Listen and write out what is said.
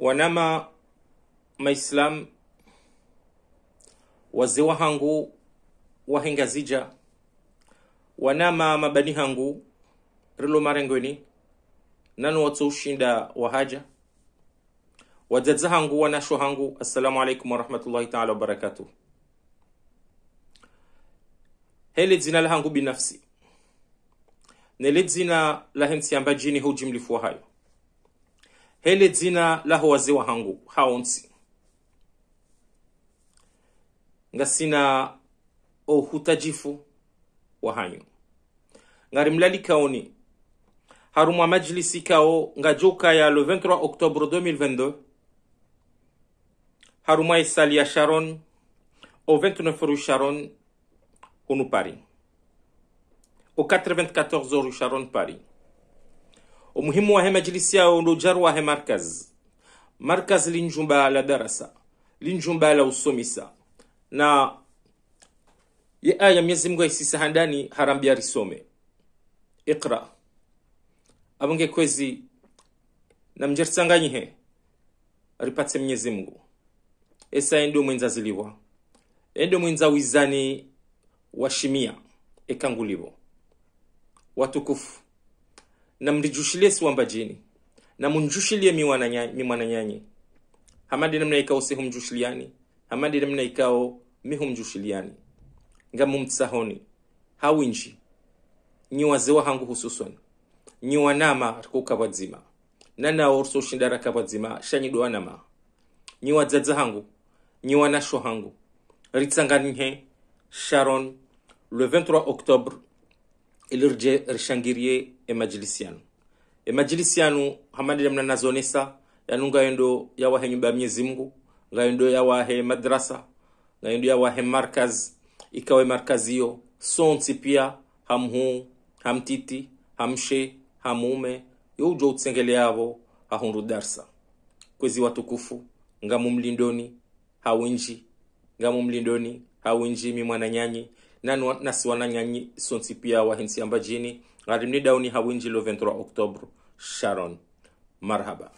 wanama maislam waziwa wa hangu wahengazija wanama mabani hangu rilo marengweni nanu watso ushinda wahaja wadzadza hangu wanashu hangu assalamu alaikum warahmatullahi taala wabarakatuh hele dzina la hangu binafsi nele dzina la hensi ambajini hujimlifua hayo Hele dzina la ho waze wa hangu, ha onsi. Nga sina ou houtajifu wa hangu. Nga rimlali ka oni, harouma majlisi ka ou, nga djou kaya le 23 oktobro 2022. Harouma e sali ya Sharon, ou 29 ori Sharon, ou nou pari. Ou 94 ori Sharon pari. Umuhimu wa hemajilisi yao ndo jarwahe markaz markaz linjumba la darasa linjumba la usomisa na ye aya Mwenyezi Mungu aisisaha ndani harambia risome ikra abunge kwezi na mjertsanganyihe ripatse Mwenyezi Mungu esa endo mwenza ziliwa endo mwenza wizani washimia ekangulivo watukufu na mlijushilie siwamba jini na munjushilie mimwana nyanyi hamadi namna ikao sihumjushiliani hamadi namna ikao mi humjushiliani ngamumtsahoni hawinji nyi wazewa hangu hususan nyiwanama kukavadzima nanaorso ushindara kavadzima shanyidwanama wadzadza hangu nyi wanasho hangu ritsanganihe sharon le 23 octobre elirje rishangirie emajilisiano emajilisiano hamanile mnanazonesa yanu ngayendo yawahe nyumba ya mwenyezi mungu ngayendo yawahe madrasa ngayendo yawahe markaz ikawe markaziyo sonsi pia hamhu hamtiti hamshe hamume youjo utsengele yavo hahundu darsa kwezi watukufu ngamu mlindoni hawinji ngamu mlindoni hawinji mimwana nyanyi nyanyi sonsi pia wahinsi ambajini arimni dauni lo 23 octobre sharon marhaba